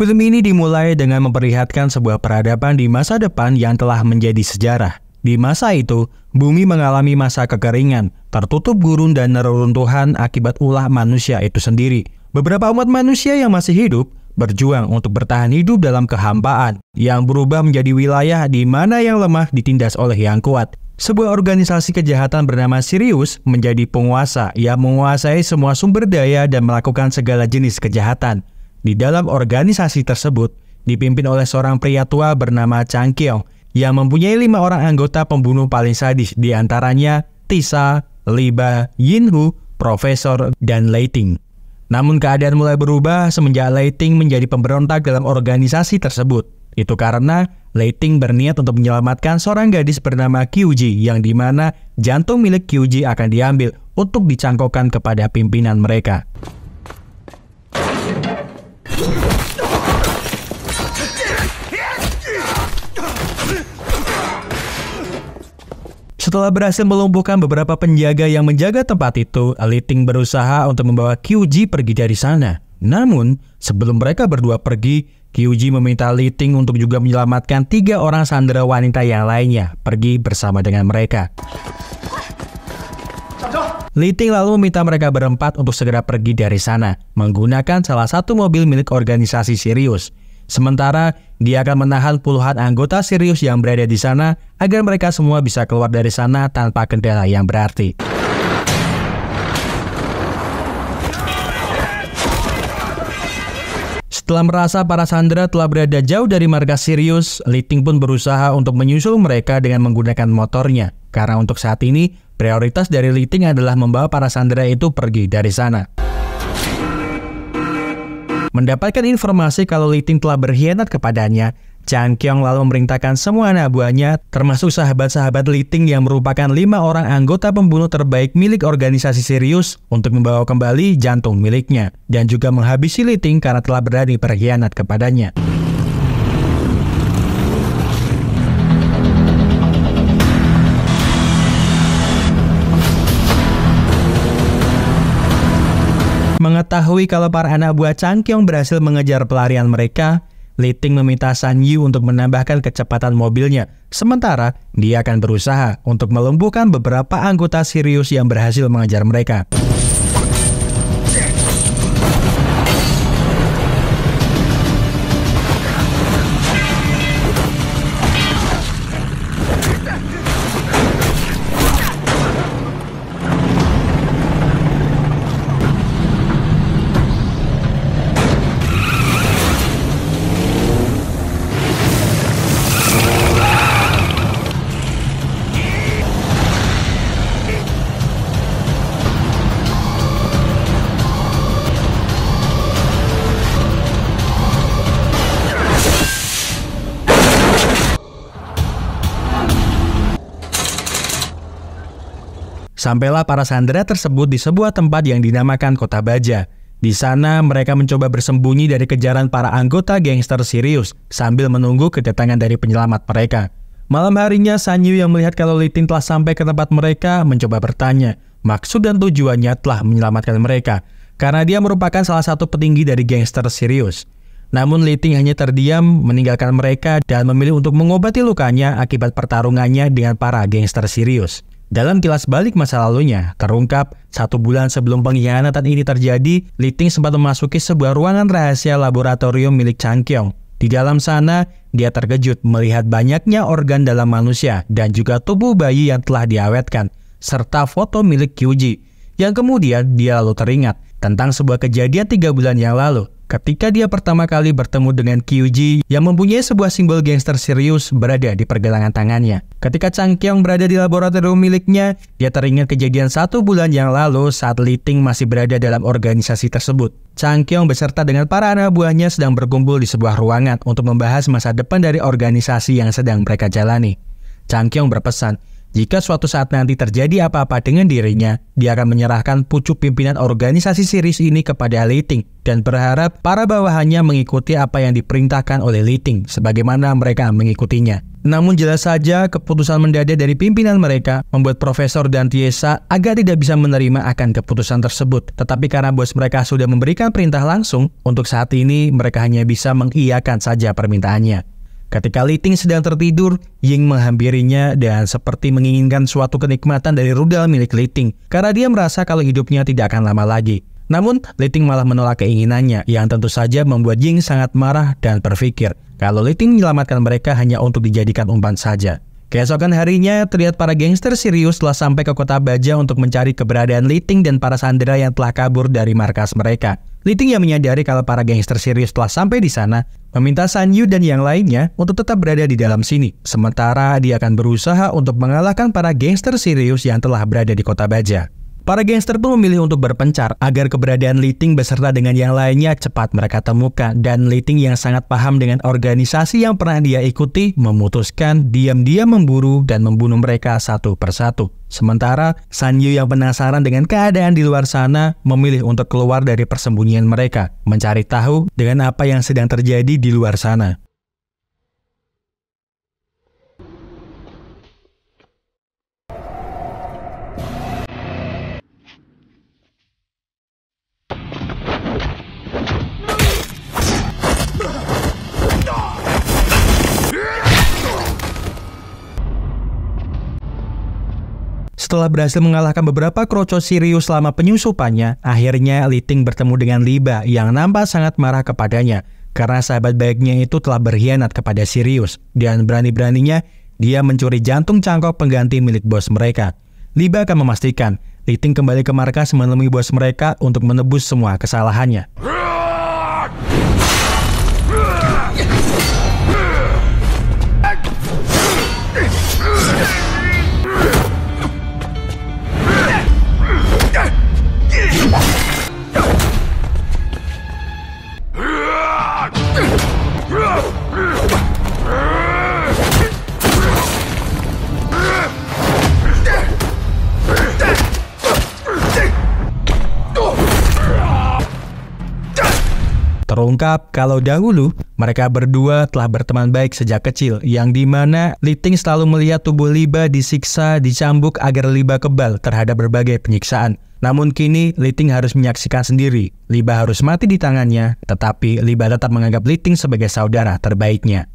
Film ini dimulai dengan memperlihatkan sebuah peradaban di masa depan yang telah menjadi sejarah. Di masa itu, bumi mengalami masa kekeringan, tertutup gurun dan neruntuhan akibat ulah manusia itu sendiri. Beberapa umat manusia yang masih hidup berjuang untuk bertahan hidup dalam kehampaan yang berubah menjadi wilayah di mana yang lemah ditindas oleh yang kuat. Sebuah organisasi kejahatan bernama Sirius menjadi penguasa yang menguasai semua sumber daya dan melakukan segala jenis kejahatan. Di dalam organisasi tersebut, dipimpin oleh seorang pria tua bernama Chang Kyong yang mempunyai lima orang anggota pembunuh paling sadis di antaranya Tisa, Liba, Yinhu, Profesor, dan Leiting. Namun keadaan mulai berubah semenjak Leiting menjadi pemberontak dalam organisasi tersebut. Itu karena Leiting berniat untuk menyelamatkan seorang gadis bernama Kyuji yang di mana jantung milik Kyuji akan diambil untuk dicangkokkan kepada pimpinan mereka. Setelah berhasil melumpuhkan beberapa penjaga yang menjaga tempat itu, Liting berusaha untuk membawa Kyuji pergi dari sana. Namun, sebelum mereka berdua pergi, Kyuji meminta Liting untuk juga menyelamatkan tiga orang sandera wanita yang lainnya pergi bersama dengan mereka. Liting lalu meminta mereka berempat untuk segera pergi dari sana, menggunakan salah satu mobil milik organisasi Sirius. Sementara dia akan menahan puluhan anggota Sirius yang berada di sana agar mereka semua bisa keluar dari sana tanpa kendala yang berarti. Setelah merasa para sandera telah berada jauh dari markas Sirius, Liting pun berusaha untuk menyusul mereka dengan menggunakan motornya. Karena untuk saat ini, prioritas dari Liting adalah membawa para sandera itu pergi dari sana. Mendapatkan informasi kalau Li Ting telah berkhianat kepadanya, Chang Kyong lalu memerintahkan semua anak buahnya, termasuk sahabat-sahabat Li Ting yang merupakan lima orang anggota pembunuh terbaik milik organisasi Sirius, untuk membawa kembali jantung miliknya, dan juga menghabisi Li Ting karena telah berani berkhianat kepadanya. Mengetahui kalau para anak buah Chang Changkyong berhasil mengejar pelarian mereka, Liting meminta San Yu untuk menambahkan kecepatan mobilnya, sementara dia akan berusaha untuk melumpuhkan beberapa anggota Sirius yang berhasil mengejar mereka. Sampailah para sandera tersebut di sebuah tempat yang dinamakan Kota Baja. Di sana, mereka mencoba bersembunyi dari kejaran para anggota gangster Sirius sambil menunggu kedatangan dari penyelamat mereka. Malam harinya, Sanyu yang melihat kalau Litin telah sampai ke tempat mereka mencoba bertanya. Maksud dan tujuannya telah menyelamatkan mereka, karena dia merupakan salah satu petinggi dari gangster Sirius. Namun Liting hanya terdiam meninggalkan mereka dan memilih untuk mengobati lukanya akibat pertarungannya dengan para gangster Sirius. Dalam kilas balik masa lalunya, terungkap satu bulan sebelum pengkhianatan ini terjadi, Liting sempat memasuki sebuah ruangan rahasia laboratorium milik Chang Changkyong. Di dalam sana, dia terkejut melihat banyaknya organ dalam manusia dan juga tubuh bayi yang telah diawetkan, serta foto milik Kyuji, yang kemudian dia lalu teringat tentang sebuah kejadian tiga bulan yang lalu ketika dia pertama kali bertemu dengan Kyuji yang mempunyai sebuah simbol gangster serius berada di pergelangan tangannya. Ketika Chang Kyung berada di laboratorium miliknya, dia teringat kejadian satu bulan yang lalu saat Li Ting masih berada dalam organisasi tersebut. Chang Kyung beserta dengan para anak buahnya sedang berkumpul di sebuah ruangan untuk membahas masa depan dari organisasi yang sedang mereka jalani. Chang Kyung berpesan, jika suatu saat nanti terjadi apa-apa dengan dirinya, dia akan menyerahkan pucuk pimpinan organisasi Siris ini kepada Liting dan berharap para bawahannya mengikuti apa yang diperintahkan oleh Liting sebagaimana mereka mengikutinya. Namun jelas saja keputusan mendadak dari pimpinan mereka membuat Profesor dan Tiesa agak tidak bisa menerima akan keputusan tersebut. Tetapi karena bos mereka sudah memberikan perintah langsung, untuk saat ini mereka hanya bisa mengiyakan saja permintaannya. Ketika Liting sedang tertidur, Ying menghampirinya dan seperti menginginkan suatu kenikmatan dari rudal milik Liting karena dia merasa kalau hidupnya tidak akan lama lagi. Namun, Liting malah menolak keinginannya yang tentu saja membuat Ying sangat marah dan berpikir kalau Liting menyelamatkan mereka hanya untuk dijadikan umpan saja. Keesokan harinya, terlihat para gangster serius telah sampai ke kota Baja untuk mencari keberadaan Liting dan para sandera yang telah kabur dari markas mereka. Liting yang menyadari kalau para gangster serius telah sampai di sana, meminta San Yu dan yang lainnya untuk tetap berada di dalam sini. Sementara dia akan berusaha untuk mengalahkan para gangster serius yang telah berada di kota Baja. Para gangster pun memilih untuk berpencar agar keberadaan Liting beserta dengan yang lainnya cepat mereka temukan dan Liting yang sangat paham dengan organisasi yang pernah dia ikuti memutuskan diam-diam memburu dan membunuh mereka satu persatu. Sementara San yang penasaran dengan keadaan di luar sana memilih untuk keluar dari persembunyian mereka, mencari tahu dengan apa yang sedang terjadi di luar sana. Setelah berhasil mengalahkan beberapa kroco Sirius selama penyusupannya, akhirnya Liting bertemu dengan Liba yang nampak sangat marah kepadanya karena sahabat baiknya itu telah berkhianat kepada Sirius dan berani-beraninya dia mencuri jantung cangkok pengganti milik bos mereka. Liba akan memastikan Liting kembali ke markas menemui bos mereka untuk menebus semua kesalahannya. terungkap kalau dahulu mereka berdua telah berteman baik sejak kecil, yang dimana Liting selalu melihat tubuh Liba disiksa, dicambuk agar Liba kebal terhadap berbagai penyiksaan. Namun kini Liting harus menyaksikan sendiri. Liba harus mati di tangannya, tetapi Liba tetap menganggap Liting sebagai saudara terbaiknya.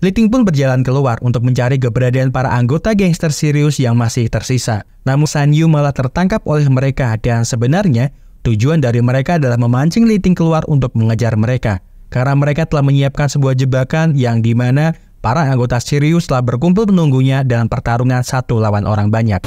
Liting pun berjalan keluar untuk mencari keberadaan para anggota gangster Sirius yang masih tersisa. Namun Sanyu malah tertangkap oleh mereka dan sebenarnya tujuan dari mereka adalah memancing Liting keluar untuk mengejar mereka. Karena mereka telah menyiapkan sebuah jebakan yang dimana para anggota Sirius telah berkumpul menunggunya dalam pertarungan satu lawan orang banyak.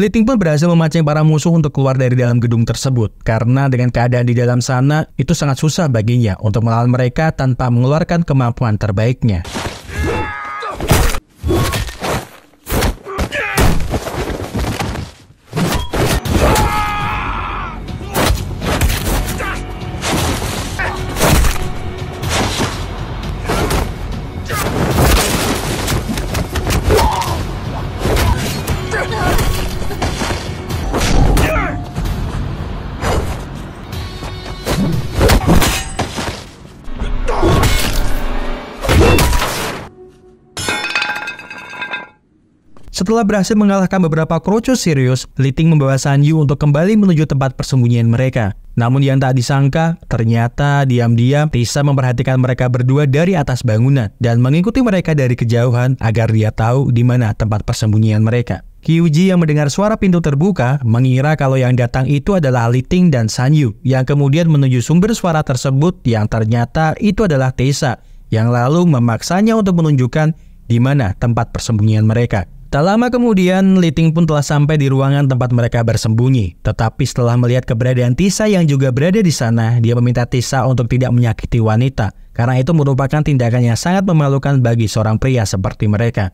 Liting pun berhasil memancing para musuh untuk keluar dari dalam gedung tersebut, karena dengan keadaan di dalam sana, itu sangat susah baginya untuk melawan mereka tanpa mengeluarkan kemampuan terbaiknya. Setelah berhasil mengalahkan beberapa kroco serius, Liting membawa Sanyu untuk kembali menuju tempat persembunyian mereka. Namun yang tak disangka, ternyata diam-diam Tisa memperhatikan mereka berdua dari atas bangunan dan mengikuti mereka dari kejauhan agar dia tahu di mana tempat persembunyian mereka. Kyuji yang mendengar suara pintu terbuka mengira kalau yang datang itu adalah Liting dan Sanyu yang kemudian menuju sumber suara tersebut yang ternyata itu adalah Tisa yang lalu memaksanya untuk menunjukkan di mana tempat persembunyian mereka. Tak lama kemudian, Liting pun telah sampai di ruangan tempat mereka bersembunyi. Tetapi setelah melihat keberadaan Tisa yang juga berada di sana, dia meminta Tisa untuk tidak menyakiti wanita, karena itu merupakan tindakan yang sangat memalukan bagi seorang pria seperti mereka.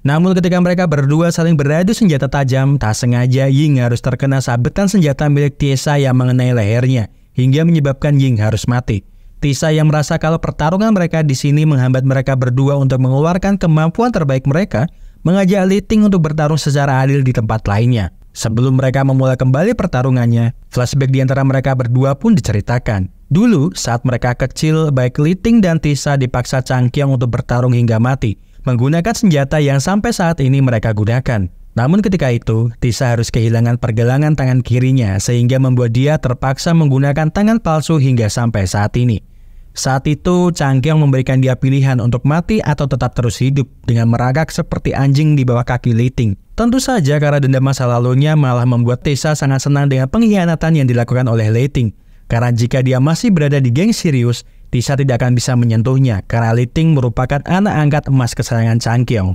Namun ketika mereka berdua saling beradu senjata tajam, tak sengaja Ying harus terkena sabetan senjata milik Tiesa yang mengenai lehernya, hingga menyebabkan Ying harus mati. Tisa yang merasa kalau pertarungan mereka di sini menghambat mereka berdua untuk mengeluarkan kemampuan terbaik mereka, mengajak Li Ting untuk bertarung secara adil di tempat lainnya. Sebelum mereka memulai kembali pertarungannya, flashback di antara mereka berdua pun diceritakan. Dulu, saat mereka kecil, baik Li Ting dan Tisa dipaksa Kiong untuk bertarung hingga mati menggunakan senjata yang sampai saat ini mereka gunakan. Namun ketika itu, Tisa harus kehilangan pergelangan tangan kirinya sehingga membuat dia terpaksa menggunakan tangan palsu hingga sampai saat ini. Saat itu, Changkyong memberikan dia pilihan untuk mati atau tetap terus hidup dengan meragak seperti anjing di bawah kaki Liting. Tentu saja karena dendam masa lalunya malah membuat Tisa sangat senang dengan pengkhianatan yang dilakukan oleh Liting. Karena jika dia masih berada di geng Sirius Tisa tidak akan bisa menyentuhnya karena Liting merupakan anak angkat emas kesayangan Chang Kyung.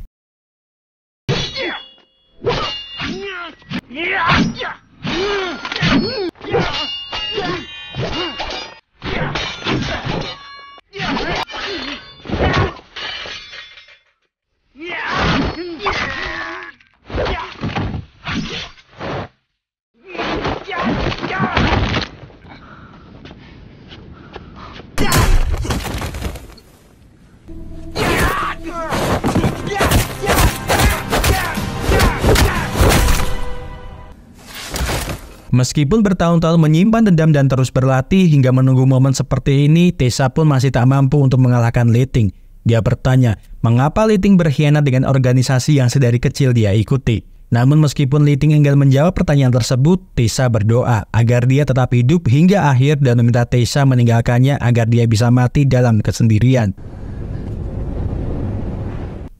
Meskipun bertahun-tahun menyimpan dendam dan terus berlatih hingga menunggu momen seperti ini, Tessa pun masih tak mampu untuk mengalahkan Liting. Dia bertanya, mengapa Liting berkhianat dengan organisasi yang sedari kecil dia ikuti? Namun meskipun Liting enggan menjawab pertanyaan tersebut, Tessa berdoa agar dia tetap hidup hingga akhir dan meminta Tessa meninggalkannya agar dia bisa mati dalam kesendirian.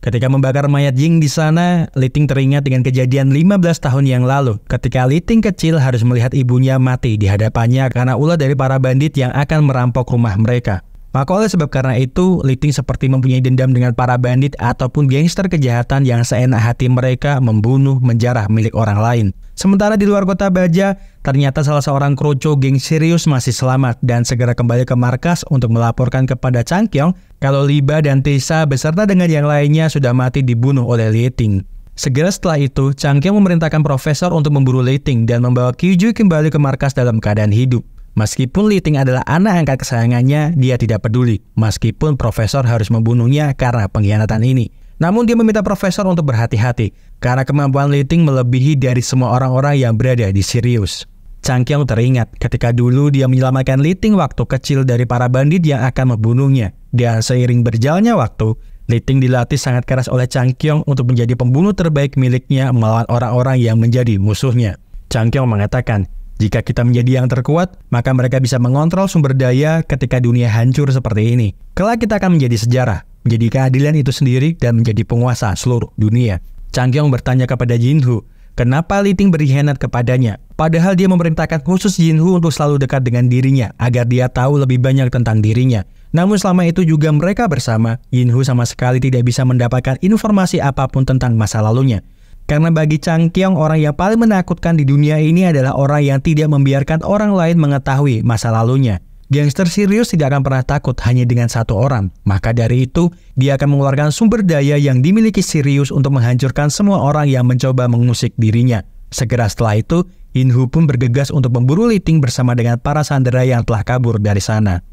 Ketika membakar mayat Ying di sana, Liting teringat dengan kejadian 15 tahun yang lalu ketika Liting kecil harus melihat ibunya mati di hadapannya karena ulah dari para bandit yang akan merampok rumah mereka. Maka oleh sebab karena itu, Liting seperti mempunyai dendam dengan para bandit ataupun gangster kejahatan yang seenak hati mereka membunuh, menjarah milik orang lain. Sementara di luar kota Baja, ternyata salah seorang kroco geng serius masih selamat dan segera kembali ke markas untuk melaporkan kepada Chang Kyong kalau Liba dan Tisa beserta dengan yang lainnya sudah mati dibunuh oleh Liting. Segera setelah itu, Chang Kyong memerintahkan Profesor untuk memburu Liting dan membawa Kyuju kembali ke markas dalam keadaan hidup. Meskipun Ting adalah anak angkat kesayangannya, dia tidak peduli. Meskipun Profesor harus membunuhnya karena pengkhianatan ini. Namun dia meminta Profesor untuk berhati-hati, karena kemampuan Ting melebihi dari semua orang-orang yang berada di Sirius. Chang Kyung teringat ketika dulu dia menyelamatkan Ting waktu kecil dari para bandit yang akan membunuhnya. Dan seiring berjalannya waktu, Ting dilatih sangat keras oleh Chang Kyung untuk menjadi pembunuh terbaik miliknya melawan orang-orang yang menjadi musuhnya. Chang Kyung mengatakan, jika kita menjadi yang terkuat, maka mereka bisa mengontrol sumber daya ketika dunia hancur seperti ini. Kelak kita akan menjadi sejarah, menjadi keadilan itu sendiri dan menjadi penguasa seluruh dunia. Changkyong bertanya kepada Jinhu, kenapa Li Liting berkhianat kepadanya? Padahal dia memerintahkan khusus Jinhu untuk selalu dekat dengan dirinya, agar dia tahu lebih banyak tentang dirinya. Namun selama itu juga mereka bersama, Jinhu sama sekali tidak bisa mendapatkan informasi apapun tentang masa lalunya. Karena bagi Chang Kiong, orang yang paling menakutkan di dunia ini adalah orang yang tidak membiarkan orang lain mengetahui masa lalunya. Gangster serius tidak akan pernah takut hanya dengan satu orang. Maka dari itu, dia akan mengeluarkan sumber daya yang dimiliki Sirius untuk menghancurkan semua orang yang mencoba mengusik dirinya. Segera setelah itu, Inhu pun bergegas untuk memburu Liting bersama dengan para sandera yang telah kabur dari sana.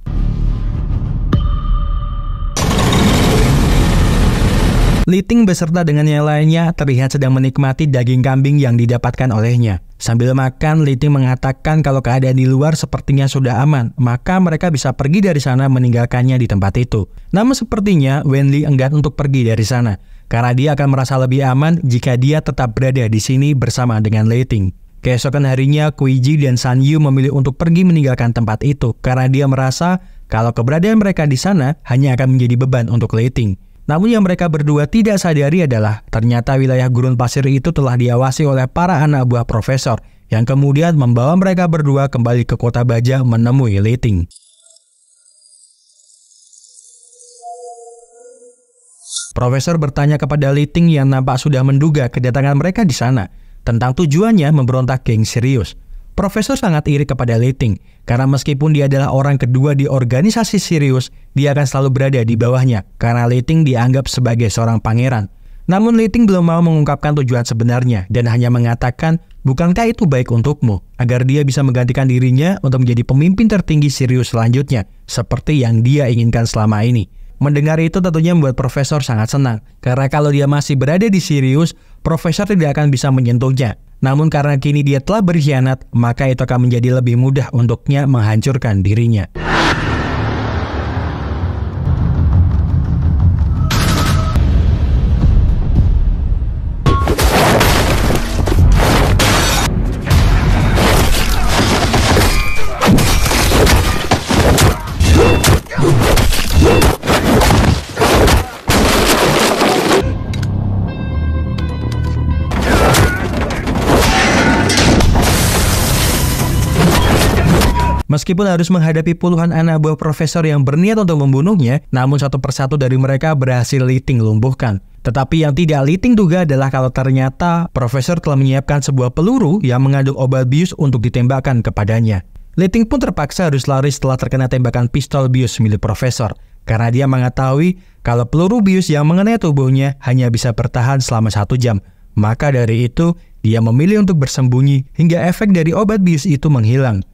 Liting beserta dengan yang lainnya terlihat sedang menikmati daging kambing yang didapatkan olehnya. Sambil makan, Liting mengatakan kalau keadaan di luar sepertinya sudah aman, maka mereka bisa pergi dari sana meninggalkannya di tempat itu. Namun sepertinya Wenli enggan untuk pergi dari sana, karena dia akan merasa lebih aman jika dia tetap berada di sini bersama dengan Liting. Keesokan harinya, Kuiji dan San Yu memilih untuk pergi meninggalkan tempat itu karena dia merasa kalau keberadaan mereka di sana hanya akan menjadi beban untuk Liting. Namun yang mereka berdua tidak sadari adalah ternyata wilayah gurun pasir itu telah diawasi oleh para anak buah profesor yang kemudian membawa mereka berdua kembali ke kota baja menemui Liting. Profesor bertanya kepada Liting yang nampak sudah menduga kedatangan mereka di sana tentang tujuannya memberontak geng serius. Profesor sangat iri kepada Leiting karena meskipun dia adalah orang kedua di organisasi Sirius, dia akan selalu berada di bawahnya karena Leiting dianggap sebagai seorang pangeran. Namun Leiting belum mau mengungkapkan tujuan sebenarnya dan hanya mengatakan, bukankah itu baik untukmu, agar dia bisa menggantikan dirinya untuk menjadi pemimpin tertinggi Sirius selanjutnya, seperti yang dia inginkan selama ini. Mendengar itu tentunya membuat Profesor sangat senang, karena kalau dia masih berada di Sirius, Profesor tidak akan bisa menyentuhnya. Namun karena kini dia telah berkhianat, maka itu akan menjadi lebih mudah untuknya menghancurkan dirinya. Meskipun harus menghadapi puluhan anak buah profesor yang berniat untuk membunuhnya, namun satu persatu dari mereka berhasil Liting lumpuhkan. Tetapi yang tidak Liting duga adalah kalau ternyata profesor telah menyiapkan sebuah peluru yang mengandung obat bius untuk ditembakkan kepadanya. Liting pun terpaksa harus lari setelah terkena tembakan pistol bius milik profesor, karena dia mengetahui kalau peluru bius yang mengenai tubuhnya hanya bisa bertahan selama satu jam. Maka dari itu, dia memilih untuk bersembunyi hingga efek dari obat bius itu menghilang.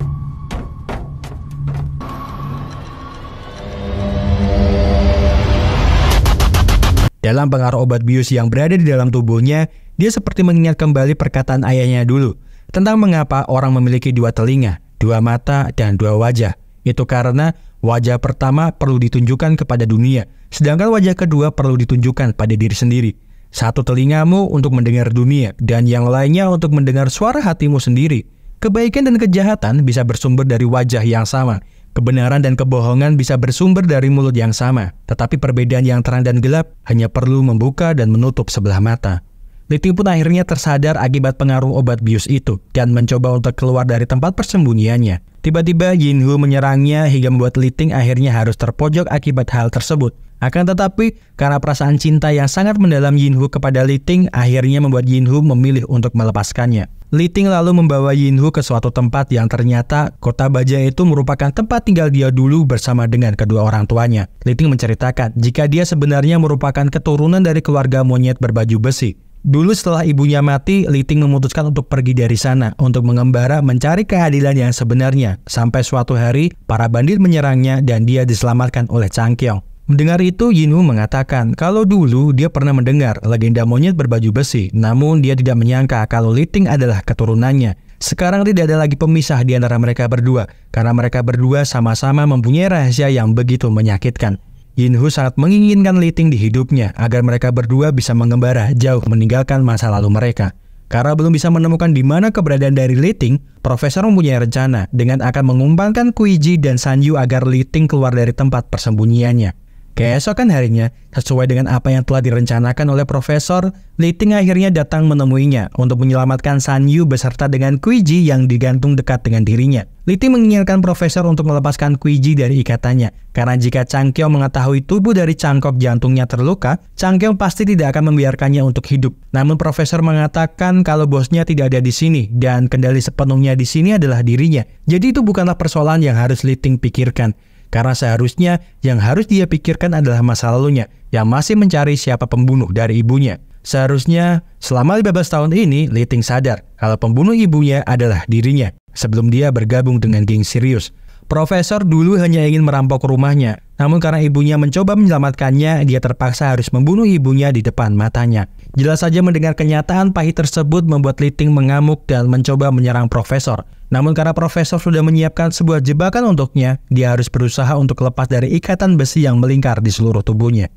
Dalam pengaruh obat bius yang berada di dalam tubuhnya, dia seperti mengingat kembali perkataan ayahnya dulu tentang mengapa orang memiliki dua telinga, dua mata, dan dua wajah. Itu karena wajah pertama perlu ditunjukkan kepada dunia, sedangkan wajah kedua perlu ditunjukkan pada diri sendiri. Satu telingamu untuk mendengar dunia, dan yang lainnya untuk mendengar suara hatimu sendiri. Kebaikan dan kejahatan bisa bersumber dari wajah yang sama, Kebenaran dan kebohongan bisa bersumber dari mulut yang sama, tetapi perbedaan yang terang dan gelap hanya perlu membuka dan menutup sebelah mata. Liting pun akhirnya tersadar akibat pengaruh obat bius itu dan mencoba untuk keluar dari tempat persembunyiannya. Tiba-tiba Yin Hu menyerangnya hingga membuat Liting akhirnya harus terpojok akibat hal tersebut. Akan tetapi, karena perasaan cinta yang sangat mendalam Yinhu kepada Li Ting, akhirnya membuat Yinhu memilih untuk melepaskannya. Li Ting lalu membawa Yinhu ke suatu tempat yang ternyata kota Baja itu merupakan tempat tinggal dia dulu bersama dengan kedua orang tuanya. Li Ting menceritakan jika dia sebenarnya merupakan keturunan dari keluarga monyet berbaju besi. Dulu setelah ibunya mati, Li Ting memutuskan untuk pergi dari sana untuk mengembara mencari keadilan yang sebenarnya. Sampai suatu hari, para bandit menyerangnya dan dia diselamatkan oleh Chang Changkyong. Mendengar itu, Yinu mengatakan kalau dulu dia pernah mendengar legenda monyet berbaju besi, namun dia tidak menyangka kalau Liting adalah keturunannya. Sekarang tidak ada lagi pemisah di antara mereka berdua, karena mereka berdua sama-sama mempunyai rahasia yang begitu menyakitkan. Yinhu sangat menginginkan Liting di hidupnya agar mereka berdua bisa mengembara jauh meninggalkan masa lalu mereka. Karena belum bisa menemukan di mana keberadaan dari Liting, Profesor mempunyai rencana dengan akan mengumpankan Kuiji dan Sanyu agar Liting keluar dari tempat persembunyiannya. Keesokan harinya, sesuai dengan apa yang telah direncanakan oleh Profesor, Liting akhirnya datang menemuinya untuk menyelamatkan San Yu beserta dengan Kuiji yang digantung dekat dengan dirinya. Liting menginginkan Profesor untuk melepaskan Kuiji dari ikatannya, karena jika Kyo mengetahui tubuh dari cangkok jantungnya terluka, Kyo pasti tidak akan membiarkannya untuk hidup. Namun Profesor mengatakan kalau bosnya tidak ada di sini, dan kendali sepenuhnya di sini adalah dirinya. Jadi itu bukanlah persoalan yang harus Liting pikirkan. Karena seharusnya yang harus dia pikirkan adalah masa lalunya yang masih mencari siapa pembunuh dari ibunya. Seharusnya selama 15 tahun ini Liting sadar kalau pembunuh ibunya adalah dirinya sebelum dia bergabung dengan geng Sirius. Profesor dulu hanya ingin merampok rumahnya, namun karena ibunya mencoba menyelamatkannya, dia terpaksa harus membunuh ibunya di depan matanya. Jelas saja mendengar kenyataan pahit tersebut membuat Liting mengamuk dan mencoba menyerang Profesor. Namun karena profesor sudah menyiapkan sebuah jebakan untuknya, dia harus berusaha untuk lepas dari ikatan besi yang melingkar di seluruh tubuhnya.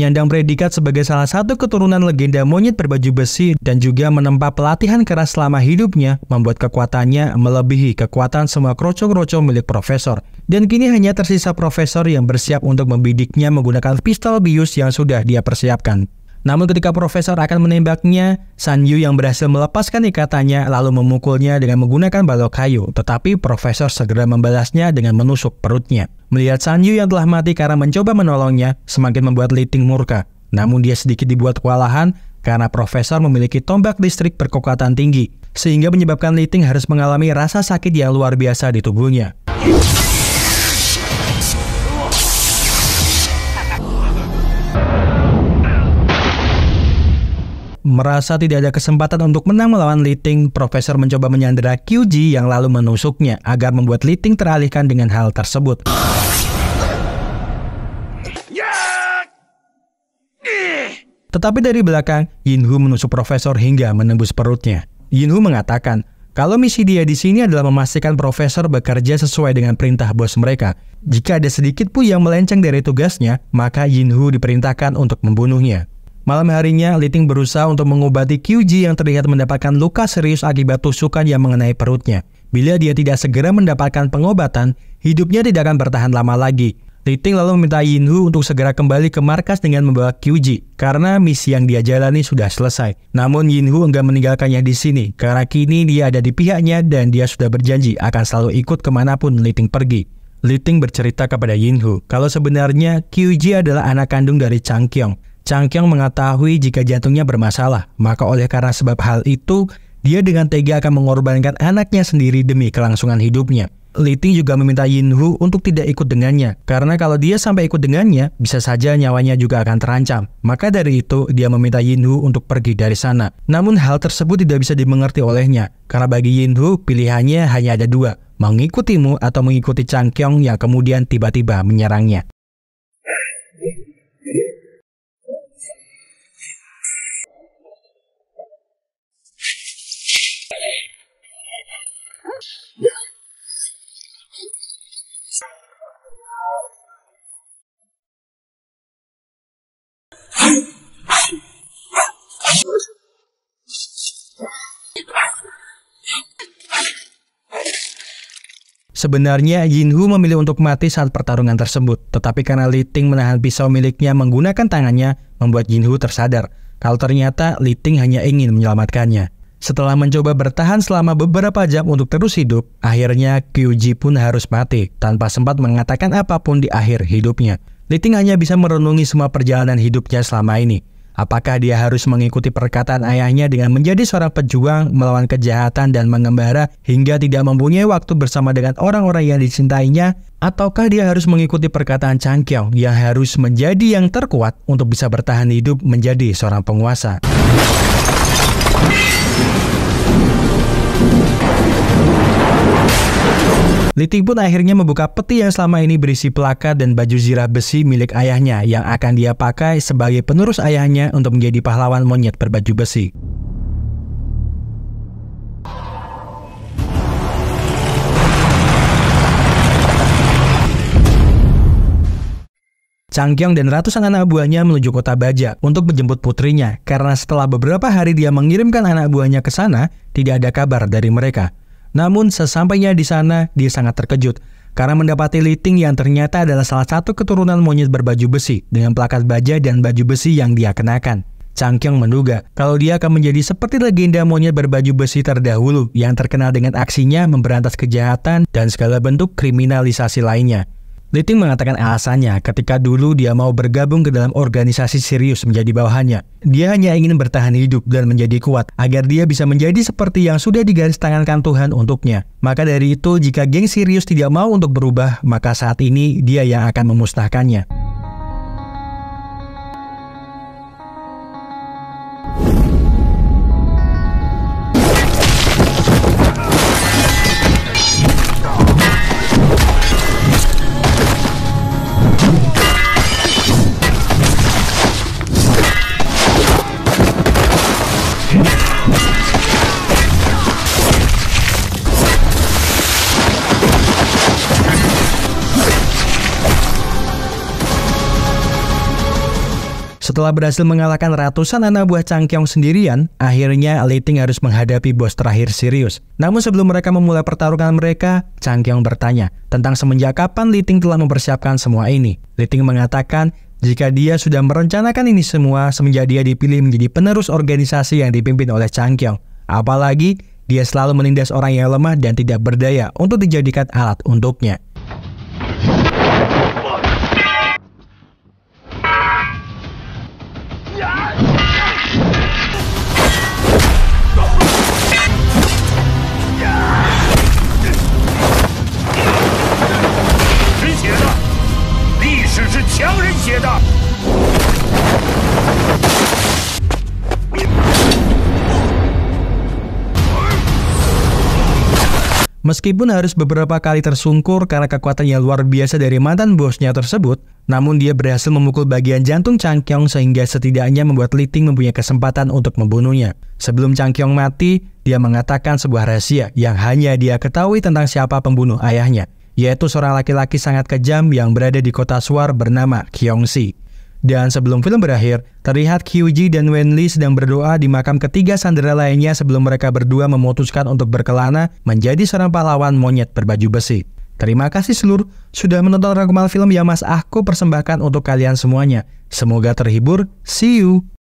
menyandang predikat sebagai salah satu keturunan legenda monyet berbaju besi dan juga menempa pelatihan keras selama hidupnya membuat kekuatannya melebihi kekuatan semua kroco-kroco milik profesor. Dan kini hanya tersisa profesor yang bersiap untuk membidiknya menggunakan pistol bius yang sudah dia persiapkan. Namun ketika profesor akan menembaknya, San Yu yang berhasil melepaskan ikatannya lalu memukulnya dengan menggunakan balok kayu, tetapi profesor segera membalasnya dengan menusuk perutnya. Melihat San Yu yang telah mati karena mencoba menolongnya, semakin membuat Liting murka. Namun dia sedikit dibuat kewalahan karena profesor memiliki tombak listrik berkekuatan tinggi, sehingga menyebabkan Liting harus mengalami rasa sakit yang luar biasa di tubuhnya. Merasa tidak ada kesempatan untuk menang melawan Liting, Profesor mencoba menyandera QG yang lalu menusuknya agar membuat Liting teralihkan dengan hal tersebut. Tetapi dari belakang, Yinhu menusuk Profesor hingga menembus perutnya. Yinhu mengatakan, kalau misi dia di sini adalah memastikan Profesor bekerja sesuai dengan perintah bos mereka. Jika ada sedikit pun yang melenceng dari tugasnya, maka Yinhu diperintahkan untuk membunuhnya. Malam harinya, Liting berusaha untuk mengobati QG yang terlihat mendapatkan luka serius akibat tusukan yang mengenai perutnya. Bila dia tidak segera mendapatkan pengobatan, hidupnya tidak akan bertahan lama lagi. Liting lalu meminta Yin Hu untuk segera kembali ke markas dengan membawa QG karena misi yang dia jalani sudah selesai. Namun Yin Hu enggak meninggalkannya di sini karena kini dia ada di pihaknya dan dia sudah berjanji akan selalu ikut kemanapun Liting pergi. Liting bercerita kepada Yin Hu kalau sebenarnya QG adalah anak kandung dari Chang Changkyong. Changkyung mengetahui jika jantungnya bermasalah, maka oleh karena sebab hal itu, dia dengan tega akan mengorbankan anaknya sendiri demi kelangsungan hidupnya. Liting juga meminta Yin Hu untuk tidak ikut dengannya, karena kalau dia sampai ikut dengannya, bisa saja nyawanya juga akan terancam. Maka dari itu, dia meminta Yin Hu untuk pergi dari sana. Namun hal tersebut tidak bisa dimengerti olehnya, karena bagi Yin Hu, pilihannya hanya ada dua, mengikutimu atau mengikuti Kyong yang kemudian tiba-tiba menyerangnya. Sebenarnya Hu memilih untuk mati saat pertarungan tersebut, tetapi karena Li Ting menahan pisau miliknya menggunakan tangannya, membuat Hu tersadar kalau ternyata Li Ting hanya ingin menyelamatkannya. Setelah mencoba bertahan selama beberapa jam untuk terus hidup, akhirnya Kyuji pun harus mati tanpa sempat mengatakan apapun di akhir hidupnya. Li Ting hanya bisa merenungi semua perjalanan hidupnya selama ini. Apakah dia harus mengikuti perkataan ayahnya dengan menjadi seorang pejuang melawan kejahatan dan mengembara hingga tidak mempunyai waktu bersama dengan orang-orang yang dicintainya? Ataukah dia harus mengikuti perkataan Chang Changkyong yang harus menjadi yang terkuat untuk bisa bertahan hidup menjadi seorang penguasa? Liti pun akhirnya membuka peti yang selama ini berisi pelakat dan baju zirah besi milik ayahnya yang akan dia pakai sebagai penerus ayahnya untuk menjadi pahlawan monyet berbaju besi. Changkyong dan ratusan anak buahnya menuju kota Baja untuk menjemput putrinya karena setelah beberapa hari dia mengirimkan anak buahnya ke sana, tidak ada kabar dari mereka. Namun sesampainya di sana, dia sangat terkejut karena mendapati Liting yang ternyata adalah salah satu keturunan monyet berbaju besi dengan plakat baja dan baju besi yang dia kenakan. Chang Kyung menduga kalau dia akan menjadi seperti legenda monyet berbaju besi terdahulu yang terkenal dengan aksinya memberantas kejahatan dan segala bentuk kriminalisasi lainnya. Liting mengatakan alasannya ketika dulu dia mau bergabung ke dalam organisasi serius menjadi bawahannya. Dia hanya ingin bertahan hidup dan menjadi kuat agar dia bisa menjadi seperti yang sudah digaris tangankan Tuhan untuknya. Maka dari itu jika geng serius tidak mau untuk berubah, maka saat ini dia yang akan memusnahkannya. Setelah berhasil mengalahkan ratusan anak buah Changkyong sendirian, akhirnya Liting harus menghadapi bos terakhir Sirius. Namun sebelum mereka memulai pertarungan mereka, Changkyong bertanya tentang semenjak kapan Liting telah mempersiapkan semua ini. Liting mengatakan jika dia sudah merencanakan ini semua semenjak dia dipilih menjadi penerus organisasi yang dipimpin oleh Changkyong. Apalagi dia selalu menindas orang yang lemah dan tidak berdaya untuk dijadikan alat untuknya. Meskipun harus beberapa kali tersungkur karena kekuatan yang luar biasa dari mantan bosnya tersebut, namun dia berhasil memukul bagian jantung Chang Kyong sehingga setidaknya membuat Li Ting mempunyai kesempatan untuk membunuhnya. Sebelum Chang Kyong mati, dia mengatakan sebuah rahasia yang hanya dia ketahui tentang siapa pembunuh ayahnya yaitu seorang laki-laki sangat kejam yang berada di kota Suar bernama Kyongsi. Dan sebelum film berakhir, terlihat Kyuji dan Wenli sedang berdoa di makam ketiga sandera lainnya sebelum mereka berdua memutuskan untuk berkelana menjadi seorang pahlawan monyet berbaju besi. Terima kasih seluruh sudah menonton rangkuman film yang Mas Ahko persembahkan untuk kalian semuanya. Semoga terhibur. See you.